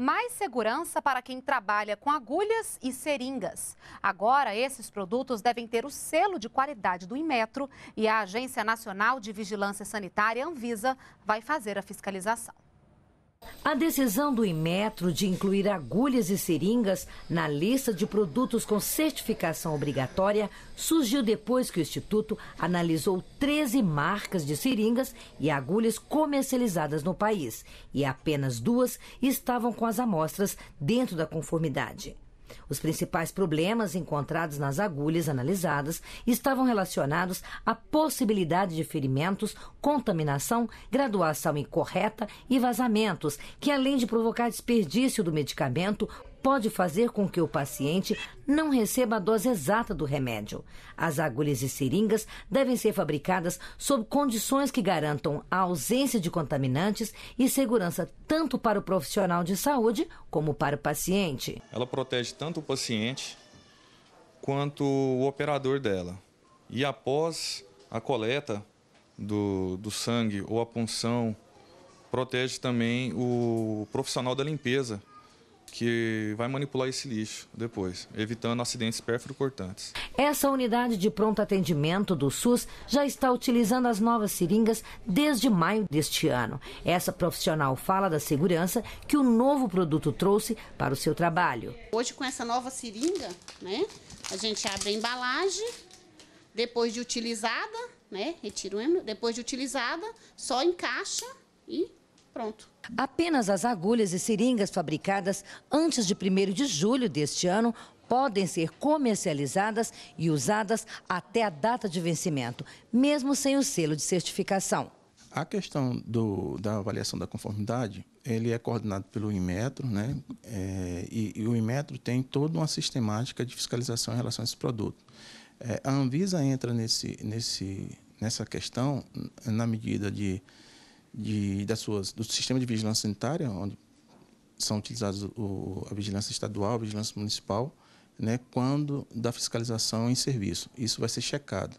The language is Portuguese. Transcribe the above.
mais segurança para quem trabalha com agulhas e seringas. Agora, esses produtos devem ter o selo de qualidade do Inmetro e a Agência Nacional de Vigilância Sanitária, Anvisa, vai fazer a fiscalização. A decisão do Inmetro de incluir agulhas e seringas na lista de produtos com certificação obrigatória surgiu depois que o Instituto analisou 13 marcas de seringas e agulhas comercializadas no país e apenas duas estavam com as amostras dentro da conformidade. Os principais problemas encontrados nas agulhas analisadas estavam relacionados à possibilidade de ferimentos, contaminação, graduação incorreta e vazamentos, que além de provocar desperdício do medicamento, pode fazer com que o paciente não receba a dose exata do remédio. As agulhas e seringas devem ser fabricadas sob condições que garantam a ausência de contaminantes e segurança tanto para o profissional de saúde como para o paciente. Ela protege tanto o paciente quanto o operador dela. E após a coleta do, do sangue ou a punção, protege também o profissional da limpeza, que vai manipular esse lixo depois, evitando acidentes cortantes. Essa unidade de pronto atendimento do SUS já está utilizando as novas seringas desde maio deste ano. Essa profissional fala da segurança que o novo produto trouxe para o seu trabalho. Hoje com essa nova seringa, né, a gente abre a embalagem, depois de utilizada, né, retira, depois de utilizada, só encaixa e pronto. Apenas as agulhas e seringas fabricadas antes de 1 de julho deste ano podem ser comercializadas e usadas até a data de vencimento, mesmo sem o selo de certificação. A questão do, da avaliação da conformidade, ele é coordenado pelo Inmetro, né? É, e, e, o Inmetro tem toda uma sistemática de fiscalização em relação a esse produto. É, a Anvisa entra nesse, nesse, nessa questão na medida de de, das suas, do sistema de vigilância sanitária, onde são utilizados o, a vigilância estadual, a vigilância municipal, né, quando da fiscalização em serviço. Isso vai ser checado.